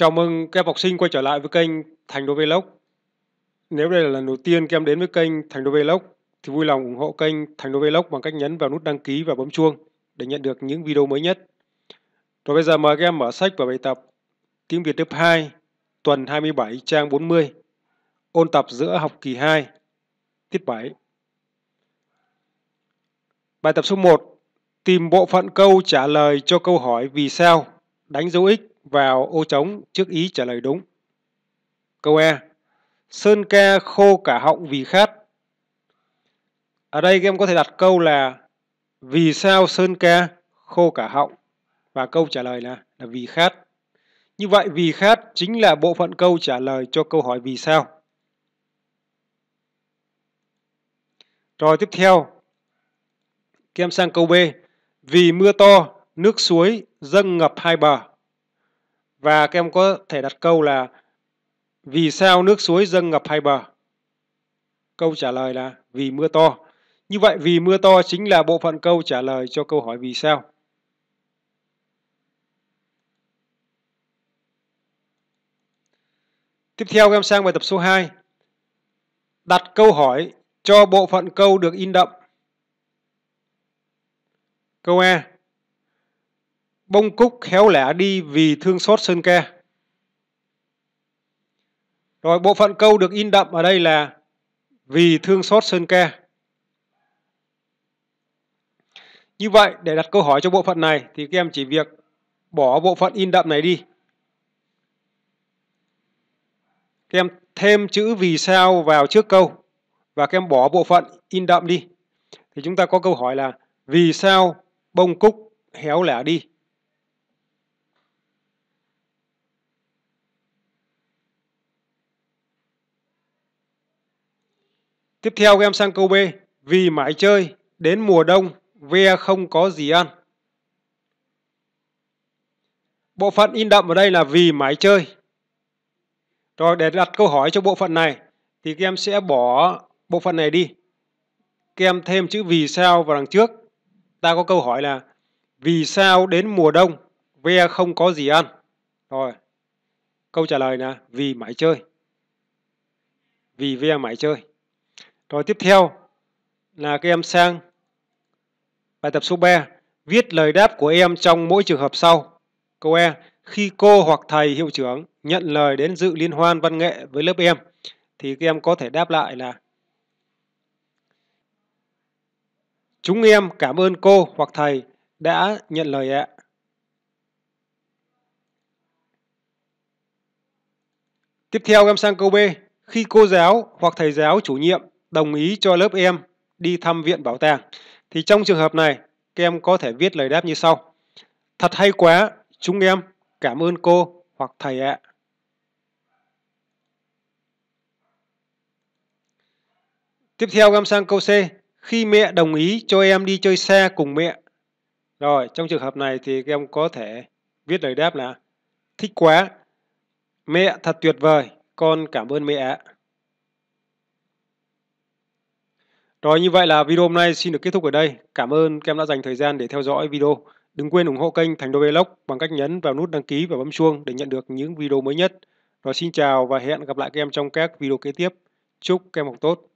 Chào mừng các em học sinh quay trở lại với kênh Thành Đô Vlog. Nếu đây là lần đầu tiên các em đến với kênh Thành Đô Vlog thì vui lòng ủng hộ kênh Thành Đô Vlog bằng cách nhấn vào nút đăng ký và bấm chuông để nhận được những video mới nhất. Rồi bây giờ mời các em mở sách và bài tập Tiếng Việt lớp 2 tuần 27 trang 40 ôn tập giữa học kỳ 2 tiết 7. Bài tập số 1 tìm bộ phận câu trả lời cho câu hỏi vì sao đánh dấu x vào ô trống trước ý trả lời đúng. Câu E. Sơn ca khô cả họng vì khát. Ở đây các em có thể đặt câu là vì sao Sơn ca khô cả họng và câu trả lời là là vì khát. Như vậy vì khát chính là bộ phận câu trả lời cho câu hỏi vì sao. Rồi tiếp theo, kem sang câu B. Vì mưa to, nước suối dâng ngập hai bờ. Và các em có thể đặt câu là Vì sao nước suối dâng ngập hai bờ? Câu trả lời là vì mưa to. Như vậy vì mưa to chính là bộ phận câu trả lời cho câu hỏi vì sao. Tiếp theo các em sang bài tập số 2. Đặt câu hỏi cho bộ phận câu được in đậm. Câu A bông cúc khéo lẻ đi vì thương xót sơn ke. Rồi bộ phận câu được in đậm ở đây là vì thương xót sơn ke. Như vậy để đặt câu hỏi cho bộ phận này thì các em chỉ việc bỏ bộ phận in đậm này đi. Các em thêm chữ vì sao vào trước câu và các em bỏ bộ phận in đậm đi. Thì chúng ta có câu hỏi là vì sao bông cúc héo lẻ đi. Tiếp theo các sang câu B. Vì mãi chơi, đến mùa đông, ve không có gì ăn. Bộ phận in đậm ở đây là vì mãi chơi. Rồi để đặt câu hỏi cho bộ phận này thì các sẽ bỏ bộ phận này đi. kem thêm chữ vì sao vào đằng trước. Ta có câu hỏi là vì sao đến mùa đông ve không có gì ăn? Rồi. Câu trả lời là vì mãi chơi. Vì ve mãi chơi. Rồi tiếp theo là các em sang bài tập số 3. Viết lời đáp của em trong mỗi trường hợp sau. Câu E. Khi cô hoặc thầy hiệu trưởng nhận lời đến dự liên hoan văn nghệ với lớp em, thì các em có thể đáp lại là Chúng em cảm ơn cô hoặc thầy đã nhận lời ạ. Tiếp theo em sang câu B. Khi cô giáo hoặc thầy giáo chủ nhiệm đồng ý cho lớp em đi thăm viện bảo tàng. Thì trong trường hợp này, các em có thể viết lời đáp như sau. Thật hay quá, chúng em cảm ơn cô hoặc thầy ạ. Tiếp theo em sang câu C. Khi mẹ đồng ý cho em đi chơi xe cùng mẹ. Rồi, trong trường hợp này thì các em có thể viết lời đáp là Thích quá, mẹ thật tuyệt vời, con cảm ơn mẹ ạ. Rồi như vậy là video hôm nay xin được kết thúc ở đây. Cảm ơn các em đã dành thời gian để theo dõi video. Đừng quên ủng hộ kênh Thành Đô Vlog bằng cách nhấn vào nút đăng ký và bấm chuông để nhận được những video mới nhất. Rồi xin chào và hẹn gặp lại các em trong các video kế tiếp. Chúc các em học tốt.